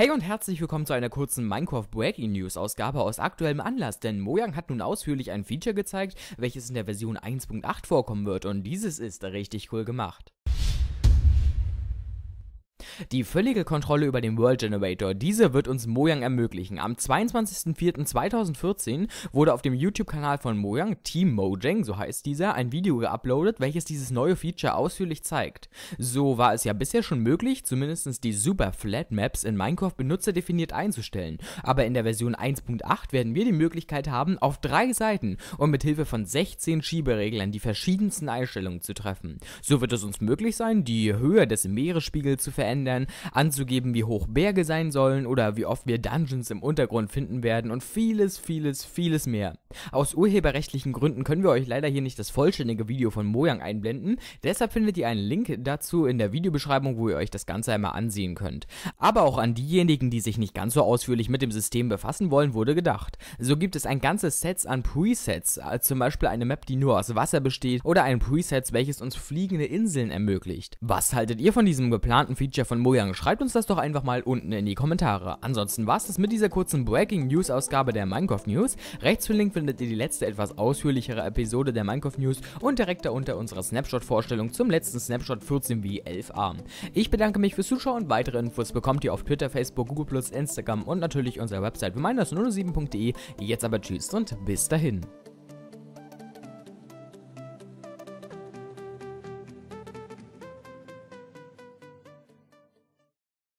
Hey und herzlich willkommen zu einer kurzen Minecraft Breaking News Ausgabe aus aktuellem Anlass, denn Mojang hat nun ausführlich ein Feature gezeigt, welches in der Version 1.8 vorkommen wird und dieses ist richtig cool gemacht. Die völlige Kontrolle über den World Generator, diese wird uns Mojang ermöglichen. Am 22.04.2014 wurde auf dem YouTube-Kanal von Mojang, Team Mojang, so heißt dieser, ein Video geuploadet, welches dieses neue Feature ausführlich zeigt. So war es ja bisher schon möglich, zumindest die Super Flat Maps in Minecraft benutzerdefiniert einzustellen. Aber in der Version 1.8 werden wir die Möglichkeit haben, auf drei Seiten und mit Hilfe von 16 Schiebereglern die verschiedensten Einstellungen zu treffen. So wird es uns möglich sein, die Höhe des Meeresspiegels zu verändern, Pfadfindern, anzugeben, wie hoch Berge sein sollen oder wie oft wir Dungeons im Untergrund finden werden und vieles, vieles, vieles mehr. Aus urheberrechtlichen Gründen können wir euch leider hier nicht das vollständige Video von Mojang einblenden, deshalb findet ihr einen Link dazu in der Videobeschreibung, wo ihr euch das Ganze einmal ansehen könnt. Aber auch an diejenigen, die sich nicht ganz so ausführlich mit dem System befassen wollen, wurde gedacht. So gibt es ein ganzes Set an Presets, als zum Beispiel eine Map, die nur aus Wasser besteht oder ein Preset, welches uns fliegende Inseln ermöglicht. Was haltet ihr von diesem geplanten Feature von von Mojang? Schreibt uns das doch einfach mal unten in die Kommentare. Ansonsten war es das mit dieser kurzen Breaking News Ausgabe der Minecraft News. Rechts für Link findet ihr die letzte etwas ausführlichere Episode der Minecraft News und direkt darunter unsere Snapshot-Vorstellung zum letzten Snapshot 14 wie 11 a Ich bedanke mich fürs Zuschauen. Weitere Infos bekommt ihr auf Twitter, Facebook, Google+, Instagram und natürlich unserer Website reminders07.de. Jetzt aber tschüss und bis dahin.